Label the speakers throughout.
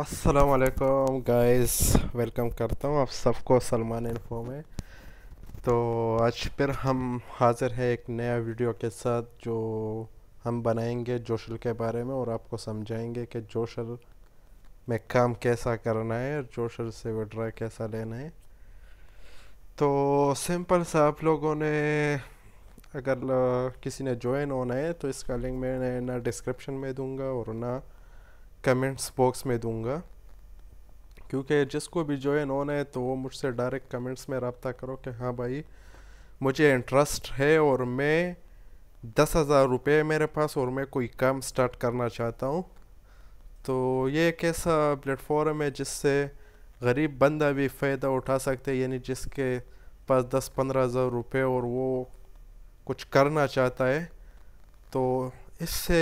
Speaker 1: असलकम guys welcome करता हूँ आप सबको सलमान इन्फो में तो आज फिर हम हाज़िर हैं एक नया वीडियो के साथ जो हम बनाएंगे जोशल के बारे में और आपको समझाएंगे कि जोशल में काम कैसा करना है और जोशल से विड्रा कैसा लेना है तो सिंपल सा आप लोगों ने अगर किसी ने ज्वाइन होना है तो इसका लिंक मैं ना डिस्क्रिप्शन में दूंगा और ना कमेंट्स बॉक्स में दूंगा क्योंकि जिसको भी ज्वाइन होना है तो वो मुझसे डायरेक्ट कमेंट्स में रबता करो कि हाँ भाई मुझे इंटरेस्ट है और मैं दस हज़ार रुपये मेरे पास और मैं कोई काम स्टार्ट करना चाहता हूँ तो ये एक ऐसा प्लेटफॉर्म है जिससे गरीब बंदा भी फ़ायदा उठा सकते हैं यानी जिसके पास दस पंद्रह हज़ार रुपये और वो कुछ करना चाहता है तो इससे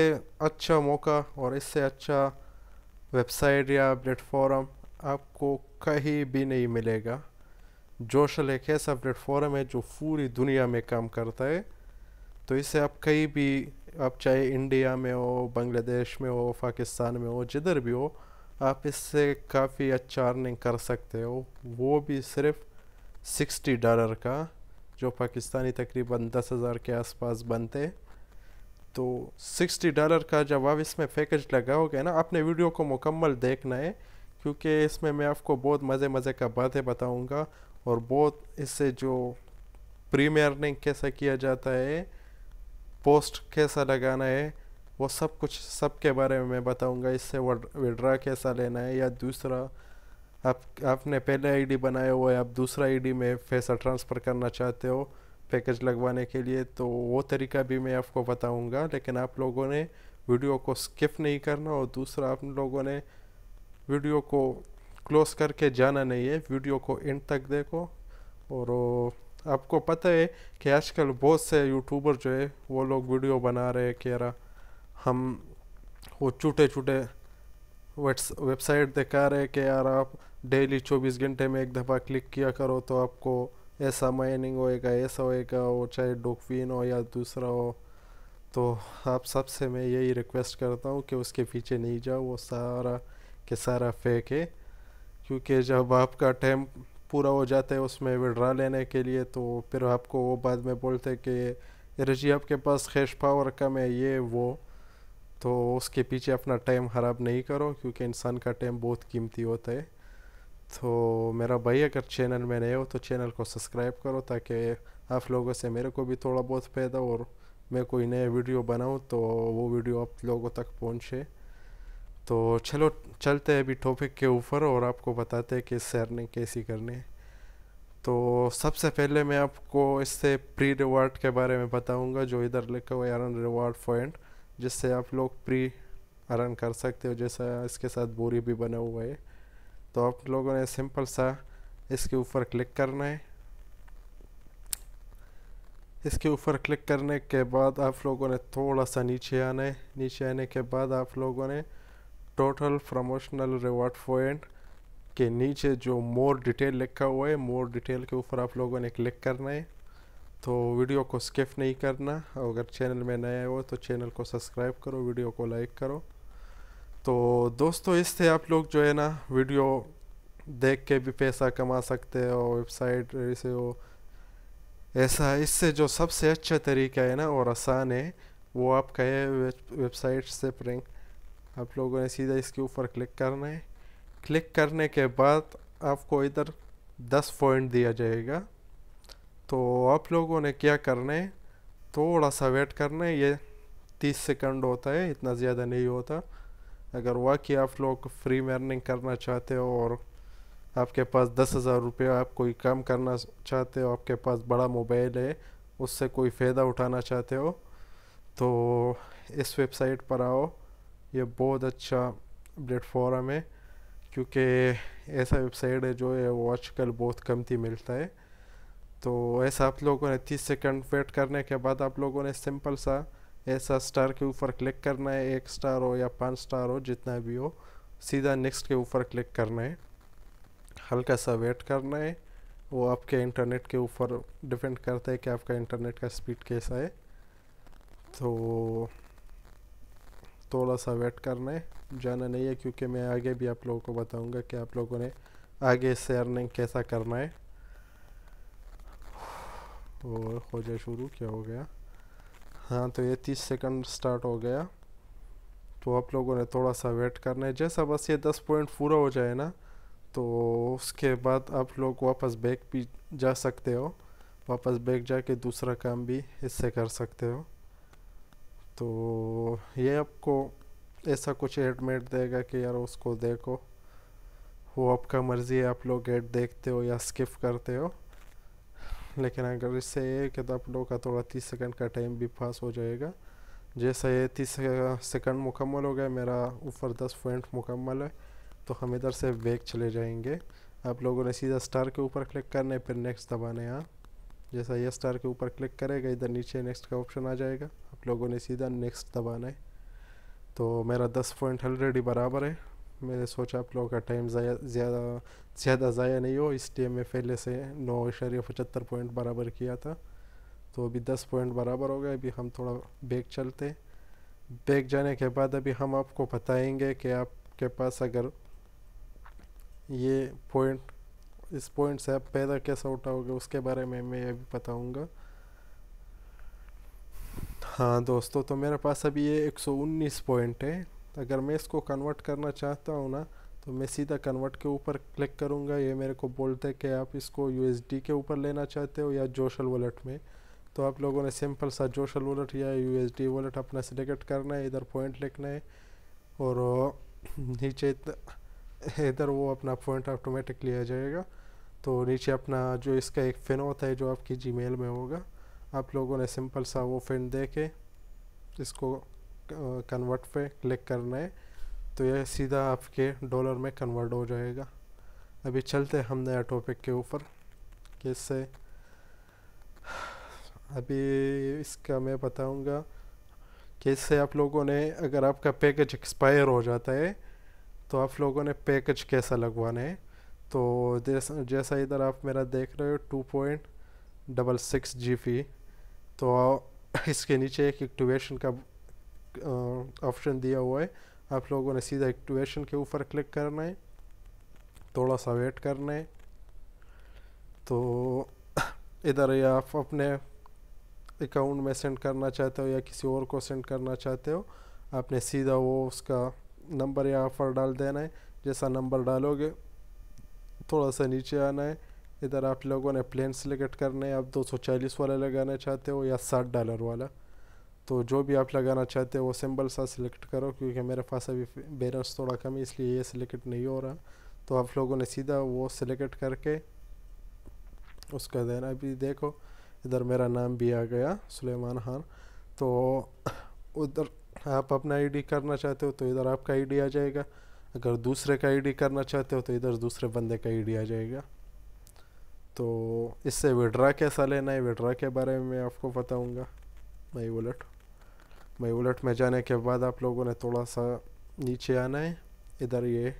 Speaker 1: अच्छा मौका और इससे अच्छा वेबसाइट या प्लेटफॉर्म आपको कहीं भी नहीं मिलेगा जोशल एक ऐसा प्लेटफॉर्म है जो पूरी दुनिया में काम करता है तो इसे आप कहीं भी आप चाहे इंडिया में हो बांग्लादेश में हो पाकिस्तान में हो जिधर भी हो आप इससे काफ़ी अच्छा अर्निंग कर सकते हो वो भी सिर्फ सिक्सटी डॉलर का जो पाकिस्तानी तकरीबन दस हज़ार के आसपास बनते तो 60 डॉलर का जब आप इसमें पैकेज लगाओगे ना अपने वीडियो को मुकम्मल देखना है क्योंकि इसमें मैं आपको बहुत मज़े मज़े का बातें बताऊंगा और बहुत इससे जो प्रीमियरनिंग कैसा किया जाता है पोस्ट कैसा लगाना है वो सब कुछ सब के बारे में मैं बताऊंगा इससे विड्रा कैसा लेना है या दूसरा आप आपने पहले आईडी बनाया हुआ है आप दूसरा आईडी में पैसा ट्रांसफ़र करना चाहते हो पैकेज लगवाने के लिए तो वो तरीका भी मैं आपको बताऊंगा लेकिन आप लोगों ने वीडियो को स्किप नहीं करना और दूसरा आप लोगों ने वीडियो को क्लोज करके जाना नहीं है वीडियो को एंड तक देखो और आपको पता है कि आजकल बहुत से यूट्यूबर जो है वो लोग वीडियो बना रहे हैं कह रहा हम वो छोटे छोटे वेबसाइट दिखा रहे हैं कि यार आप डेली चौबीस घंटे में एक दफ़ा क्लिक किया करो तो आपको ऐसा माइनिंग होएगा ऐसा होएगा वो चाहे डोकवीन हो या दूसरा हो तो आप सबसे मैं यही रिक्वेस्ट करता हूँ कि उसके पीछे नहीं जाओ वो सारा के सारा फेक है क्योंकि जब आपका टाइम पूरा हो जाता है उसमें विड्रा लेने के लिए तो फिर आपको वो बाद में बोलते कि एनर्जी आपके पास खेश पावर कम है ये वो तो उसके पीछे अपना टाइम ख़राब नहीं करो क्योंकि इंसान का टाइम बहुत कीमती होता है तो मेरा भाई अगर चैनल में नए हो तो चैनल को सब्सक्राइब करो ताकि आप लोगों से मेरे को भी थोड़ा बहुत फ़ायदा और मैं कोई नया वीडियो बनाऊँ तो वो वीडियो आप लोगों तक पहुँचे तो चलो चलते हैं अभी टॉपिक के ऊपर और आपको बताते हैं कि सैर ने कैसी करनी है तो सबसे पहले मैं आपको इससे प्री रिवार्ड के बारे में बताऊंगा जो इधर लिखा हुआ है अर्न रिवार्ड पॉइंट जिससे आप लोग प्री अर्न कर सकते हो जैसा इसके साथ बोरी भी बना हुआ है तो आप लोगों ने सिंपल सा इसके ऊपर क्लिक करना है इसके ऊपर क्लिक करने के बाद आप लोगों ने थोड़ा सा नीचे आना है नीचे आने के बाद आप लोगों ने टोटल प्रमोशनल रिवॉर्ड पॉइंट के नीचे जो मोर डिटेल लिखा हुआ है मोर डिटेल के ऊपर आप लोगों ने क्लिक करना है तो वीडियो को स्किप नहीं करना अगर चैनल में नया हो तो चैनल को सब्सक्राइब करो वीडियो को लाइक करो तो दोस्तों इससे आप लोग जो है ना वीडियो देख के भी पैसा कमा सकते हो और वेबसाइट से हो ऐसा इससे जो सबसे अच्छा तरीका है ना और आसान है वो आप कहे वेबसाइट से प्रिंक आप लोगों ने सीधा इसके ऊपर क्लिक करना है क्लिक करने के बाद आपको इधर दस पॉइंट दिया जाएगा तो आप लोगों ने क्या करना है थोड़ा सा वेट करना है ये तीस सेकंड होता है इतना ज़्यादा नहीं होता अगर वाकई आप लोग फ्री में अर्निंग करना चाहते हो और आपके पास दस हज़ार रुपया आप कोई काम करना चाहते हो आपके पास बड़ा मोबाइल है उससे कोई फ़ायदा उठाना चाहते हो तो इस वेबसाइट पर आओ ये बहुत अच्छा प्लेटफॉर्म है क्योंकि ऐसा वेबसाइट है जो है वो आजकल बहुत कमती मिलता है तो ऐसा आप लोगों ने तीस सेकंड वेट करने के बाद आप लोगों ने सिंपल सा ऐसा स्टार के ऊपर क्लिक करना है एक स्टार हो या पाँच स्टार हो जितना भी हो सीधा नेक्स्ट के ऊपर क्लिक करना है हल्का सा वेट करना है वो आपके इंटरनेट के ऊपर डिपेंड करता है कि आपका इंटरनेट का स्पीड कैसा है तो थोड़ा सा वेट करना है जाना नहीं है क्योंकि मैं आगे भी आप लोगों को बताऊंगा कि आप लोगों ने आगे से अर्निंग कैसा करना है और हो जाए शुरू क्या हो गया हाँ तो ये तीस सेकंड स्टार्ट हो गया तो आप लोगों ने थोड़ा सा वेट करना है जैसा बस ये दस पॉइंट पूरा हो जाए ना तो उसके बाद आप लोग वापस बैक भी जा सकते हो वापस बैक जाके दूसरा काम भी इससे कर सकते हो तो ये आपको ऐसा कुछ एडमेट देगा कि यार उसको देखो वो आपका मर्ज़ी है आप लोग एड देखते हो या स्किप करते हो लेकिन अगर इससे एक दफड़ों तो का थोड़ा तीस सेकंड का टाइम भी पास हो जाएगा जैसा ये तीस सेकंड मुकम्मल हो गया मेरा ऊपर दस पॉइंट मुकम्मल है तो हम इधर से बैक चले जाएंगे आप लोगों ने सीधा स्टार के ऊपर क्लिक करना है फिर नेक्स्ट दबाने यहाँ जैसा ये स्टार के ऊपर क्लिक करेगा इधर नीचे नेक्स्ट का ऑप्शन आ जाएगा आप लोगों ने सीधा नेक्स्ट दबाना है तो मेरा दस पॉइंट ऑलरेडी बराबर है मैंने सोचा आप लोगों का टाइम ज़्यादा ज़्यादा ज़ाया नहीं हो इसलिए मैं पहले से नौ इशारे पचहत्तर पॉइंट बराबर किया था तो अभी दस पॉइंट बराबर हो गए अभी हम थोड़ा बैग चलते बैग जाने के बाद अभी हम आपको बताएंगे कि आपके पास अगर ये पॉइंट इस पॉइंट से आप पैदा कैसा उठाओगे उसके बारे में मैं अभी बताऊँगा हाँ दोस्तों तो मेरे पास अभी ये 119 पॉइंट है तो अगर मैं इसको कन्वर्ट करना चाहता हूँ ना तो मैं सीधा कन्वर्ट के ऊपर क्लिक करूँगा ये मेरे को बोलते हैं कि आप इसको यू के ऊपर लेना चाहते हो या जोशल वॉलेट में तो आप लोगों ने सिंपल सा जोशल वॉलेट या यू वॉलेट अपना सिलेक्ट करना है इधर पॉइंट लिखना है और नीचे इधर वो अपना पॉइंट ऑटोमेटिकली आ जाएगा तो नीचे अपना जो इसका एक फ़िन होता है जो आपकी जीमेल में होगा आप लोगों ने सिंपल सा वो फ़िन दे के इसको कन्वर्ट पे क्लिक करना है तो यह सीधा आपके डॉलर में कन्वर्ट हो जाएगा अभी चलते हम नया टॉपिक के ऊपर कैसे अभी इसका मैं बताऊंगा कैसे आप लोगों ने अगर आपका पैकेज एक्सपायर हो जाता है तो आप लोगों ने पैकेज कैसा लगवाना है तो जैसा जैसा इधर आप मेरा देख रहे हो two point double six G तो इसके नीचे एक एक्टिवेशन का ऑप्शन दिया हुआ है आप लोगों ने सीधा एक्टिवेशन के ऊपर क्लिक करना है थोड़ा सा वेट करना है तो इधर या आप अपने अकाउंट में सेंड करना चाहते हो या किसी और को सेंड करना चाहते हो आपने सीधा वो उसका नंबर यहाँ पर डाल देना है जैसा नंबर डालोगे थोड़ा सा नीचे आना है इधर आप लोगों ने प्लेन सेलेक्ट करना है आप 240 वाला लगाना चाहते हो या 60 डॉलर वाला तो जो भी आप लगाना चाहते हो वो सिंबल सा सिलेक्ट करो क्योंकि मेरे पास अभी बैलेंस थोड़ा कम है इसलिए ये सिलेक्ट नहीं हो रहा तो आप लोगों ने सीधा वो सिलेक्ट करके उसका देना अभी देखो इधर मेरा नाम भी आ गया सुलेमान खान तो उधर आप अपना आईडी करना चाहते हो तो इधर आपका आईडी आ जाएगा अगर दूसरे का आईडी करना चाहते हो तो इधर दूसरे बंदे का आईडी आ जाएगा तो इससे विड्रा कैसा लेना है विड्रा के बारे में आपको बताऊंगा मैं वॉलेट भाई उलट में जाने के बाद आप लोगों ने थोड़ा सा नीचे आना है इधर ये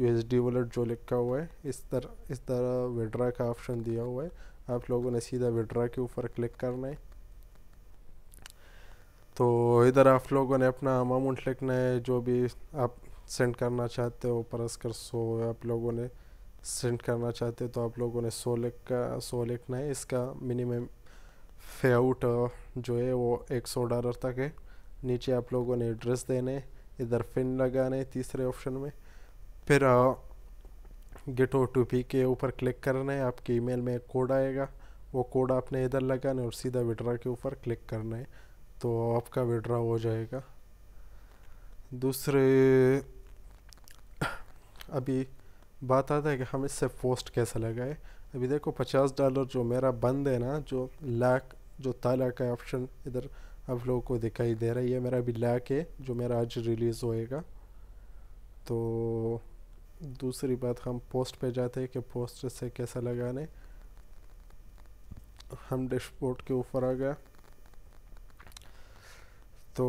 Speaker 1: यू एस डी वॉलेट जो लिखा हुआ है इस तरह इस तरह विड्रा का ऑप्शन दिया हुआ है आप लोगों ने सीधा विड्रा के ऊपर क्लिक करना है तो इधर आप लोगों ने अपना अमाउंट लिखना है जो भी आप सेंड करना चाहते हो परस कर सो आप लोगों ने सेंड करना चाहते हो तो आप लोगों ने सो लिख का सो लिखना है इसका मिनिमम फेआउट जो है वो एक सौ डॉलर तक है नीचे आप लोगों ने एड्रेस देने इधर फिन लगाने तीसरे ऑप्शन में फिर गेट ओ टू पी के ऊपर क्लिक करना है आपके ईमेल में एक कोड आएगा वो कोड आपने इधर लगाना और सीधा विड्रा के ऊपर क्लिक करना है तो आपका विड्रा हो जाएगा दूसरे अभी बात आता है कि हम इससे पोस्ट कैसे लगाए अभी देखो पचास डॉलर जो मेरा बंद है ना जो लाख जो ताला का ऑप्शन इधर आप लोगों को दिखाई दे रहा है ये मेरा लैक है जो मेरा आज रिलीज़ होएगा तो दूसरी बात हम पोस्ट पे जाते हैं कि पोस्ट से कैसा लगाने हम डैशबोर्ड के ऊपर आ गया तो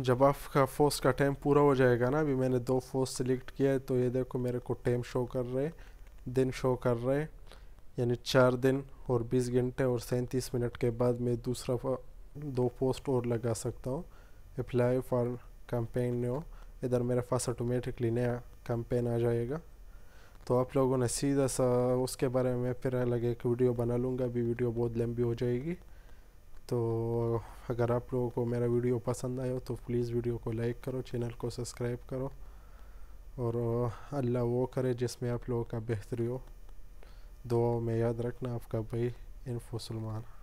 Speaker 1: जब आपका फोस्ट का टाइम पूरा हो जाएगा ना अभी मैंने दो फोस्ट सिलेक्ट किया है तो ये देखो मेरे को टाइम शो कर रहे दिन शो कर रहे यानी चार दिन और बीस घंटे और सैंतीस मिनट के बाद मैं दूसरा दो पोस्ट और लगा सकता हूँ अप्लाई फॉर कैंपेन न्यू इधर मेरे पास ऑटोमेटिकली नया कैंपेन आ जाएगा तो आप लोगों ने सीधा सा उसके बारे में फिर अलग एक वीडियो बना लूँगा अभी वीडियो बहुत लंबी हो जाएगी तो अगर आप लोगों को मेरा वीडियो पसंद आया हो तो प्लीज़ वीडियो को लाइक करो चैनल को सब्सक्राइब करो और अल्लाह वो करे जिसमें आप लोगों का बेहतरी हो दो में याद रखना आपका भाई इनफो सलमान